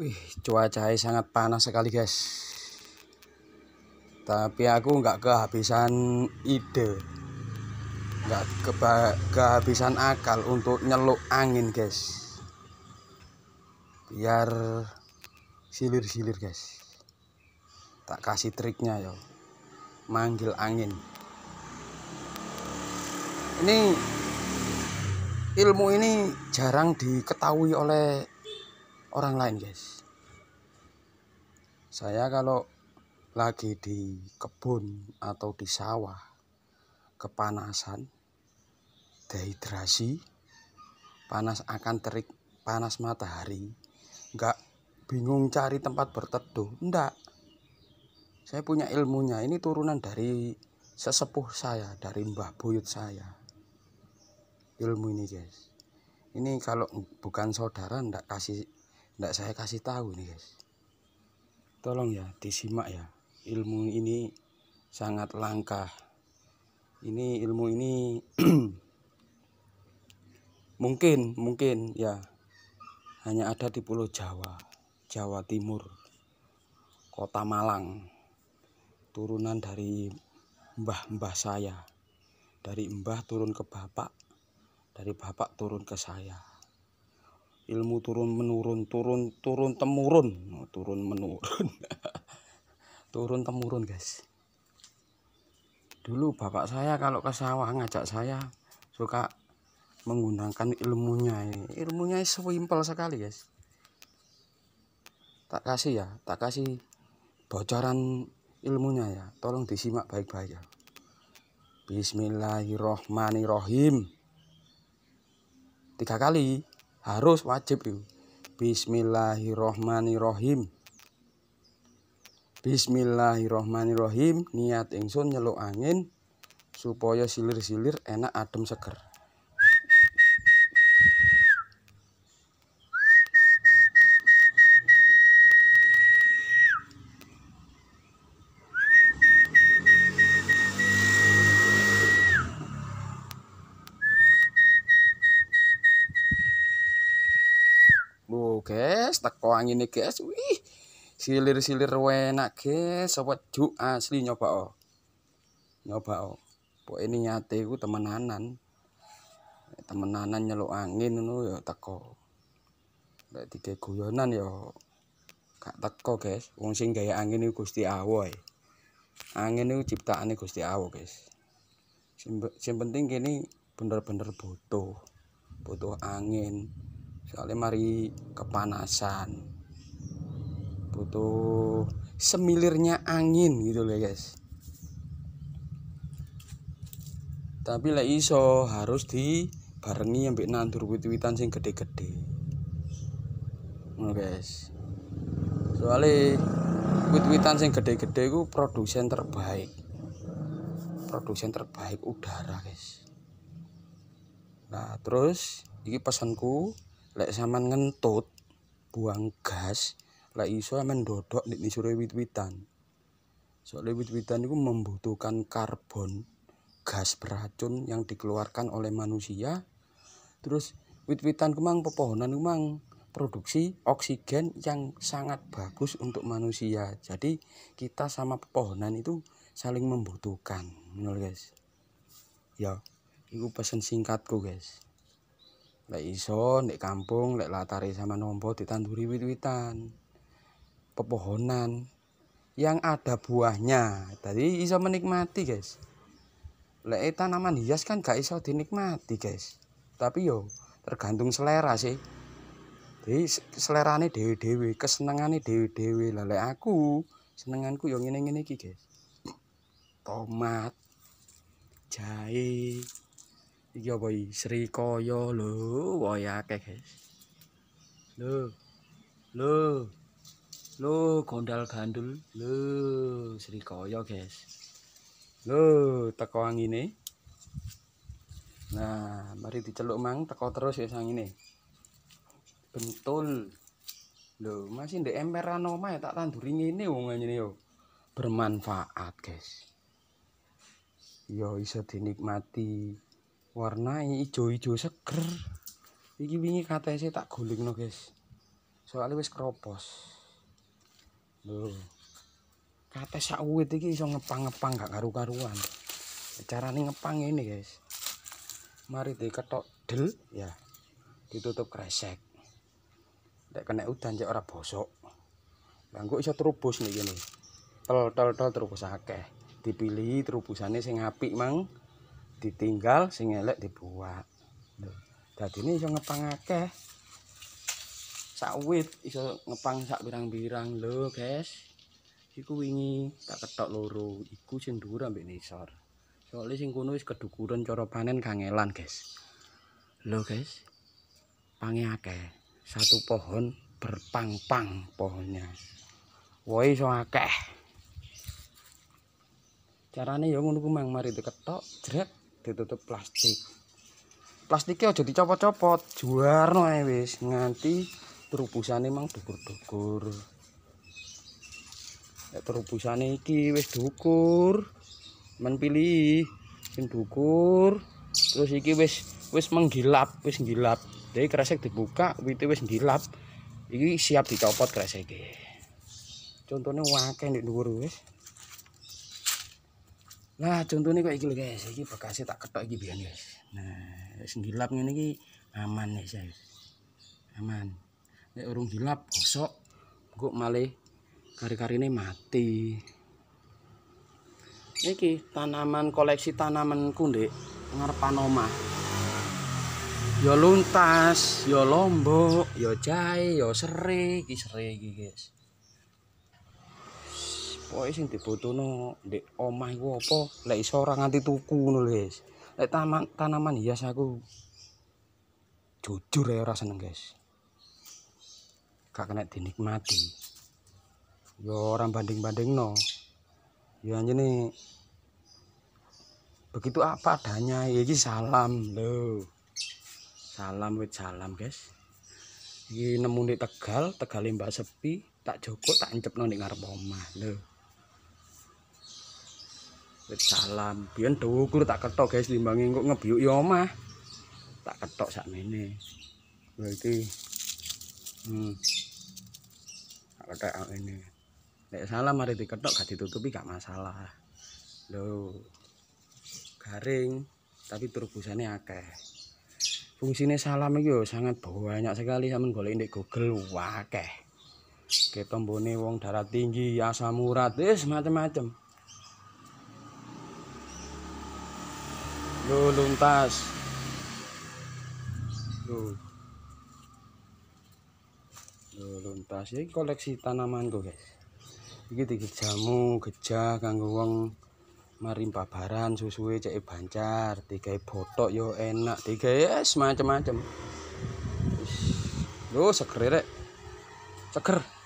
Wih, cuaca sangat panas sekali, guys. Tapi aku nggak kehabisan ide, nggak ke kehabisan akal untuk nyeluk angin, guys. Biar silir-silir, guys. Tak kasih triknya, yo. Manggil angin. Ini ilmu ini jarang diketahui oleh orang lain guys saya kalau lagi di kebun atau di sawah kepanasan dehidrasi panas akan terik panas matahari nggak bingung cari tempat berteduh enggak saya punya ilmunya ini turunan dari sesepuh saya dari mbah buyut saya ilmu ini guys ini kalau bukan saudara ndak kasih tidak saya kasih tahu nih guys tolong ya disimak ya ilmu ini sangat langka ini ilmu ini mungkin mungkin ya hanya ada di pulau Jawa Jawa Timur kota Malang turunan dari mbah-mbah saya dari mbah turun ke bapak dari bapak turun ke saya ilmu turun menurun turun turun temurun oh, turun menurun turun temurun guys dulu bapak saya kalau ke sawah ngajak saya suka menggunakan ilmunya ilmunya simple sekali guys tak kasih ya tak kasih bocoran ilmunya ya tolong disimak baik-baik ya Bismillahirrohmanirrohim tiga kali harus wajib yuk. Bismillahirrohmanirrohim Bismillahirrohmanirrohim niat ingsun nyeluk angin supaya silir-silir enak adem seger guys teko angin guys wih silir-silir wena, guys sobat ju asli nyoba oh nyoba oh po ini nyate ku temenanan temenanan nyeluk angin nu ya teko lek tiga guyonan ya gak teko guys wong sing gaya angin iku Gusti Allah angin itu ciptaane Gusti awo, guys yang penting gini, bener-bener butuh butuh angin soalnya mari kepanasan butuh semilirnya angin gitu loh guys tapi lah iso harus dibarengi ambek nandur wit-witan sing gede-gede oh guys soalnya wit-witan sing gede-gede ku produsen terbaik produsen terbaik udara guys nah terus ini pesanku lek saman ngentut buang gas lek iso sampean dodok nek nisure wit-witan soalnya wit-witan itu membutuhkan karbon gas beracun yang dikeluarkan oleh manusia terus wit-witan kemang pepohonan kemang produksi oksigen yang sangat bagus untuk manusia jadi kita sama pepohonan itu saling membutuhkan menurut guys ya itu pesan singkatku guys Lek iso nek kampung lek latari sama nombo ditanduri wit-witan. Pepohonan yang ada buahnya. Jadi iso menikmati, guys. Lek tanaman hias kan gak iso dinikmati, guys. Tapi yo tergantung selera sih. Jadi selerane dewi-dewi, kesenangane dewi-dewi. Lah aku senenganku yo ngene-ngene iki, guys. Tomat jahe iki apa Sri srikaya lho waya akeh guys lho lho lho gondal gandul lho Koyo guys lho teko angine nah mari diceluk mang teko terus ya ini. bentul lo masih di emperan oma ya tak tahan tanduri ini wong ngene yo bermanfaat guys yo iso dinikmati warna ijo-ijo seger iki wingi kate tak guling no guys soalnya wis kropos loh kate sak iki iso ngepang-ngepang gak karu-karuan carane ngepang ini guys mari diketok del ya ditutup kresek ndak kena udan cek ora bosok nganggo iso terubus nih gini tel tel tol terubus akeh dipilih terubusannya sing apik mang ditinggal sing elek dibuat jadi ini iso ngepang akeh sawit iso ngepang sak birang-birang lo guys iku wingi tak ketok loro iku sing dhuwur ambek nisor soalnya sing kuno wis kedukuran cara panen kangelan guys lo guys pange akeh satu pohon berpang-pang pohonnya woi iso akeh caranya ya ngunduk mang mari diketok jrek ditutup plastik plastiknya aja dicopot-copot juar no wis nganti terubusan emang dukur-dukur ya, terubusan iki wis dukur menpilih sing dukur terus iki wis wis menggilap wis gilap jadi kresek dibuka witi wis gilap ini siap dicopot kresek contohnya wakil di dukur wis Nah, contohnya kayak gini guys, ini bekasnya tak ketok iki biyen guys. Nah, senggilap ini ini aman ya saya Aman. Ini urung gilap gosok kok malah kari ini mati. ki tanaman koleksi tanaman kundik ngarepan omah. Ya luntas, yo ya lombok, yo ya jahe, yo ya serik iki sere guys pokoke sing no di omah gua apa lek iso ora nganti tuku nulis guys lek taman tanaman hias aku jujur ya rasanya neng guys gak kena dinikmati yo orang banding banding no yo aja nih begitu apa adanya ini salam lo salam wit salam guys ini nemu di Tegal tegal limbah Sepi tak cukup tak encep ning ngarep omah lo wit salam biyen dhuwur tak ketok guys timbangi kok ngebiyuk ya omah tak ketok ini berarti hmm tak ketok ini nek salam mari diketok gak ditutupi gak masalah lho garing tapi turbusane akeh fungsinya salam itu sangat banyak sekali sama golek di google wakeh ketombone wong darah tinggi asam urat is macam-macam lu luntas Loh lu luntas ini koleksi tanaman gue guys ini dikit jamu gejah kanggo wong marim pabaran susuwe cek e bancar tiga botok yo enak tiga ya semacam macam Loh seger rek seger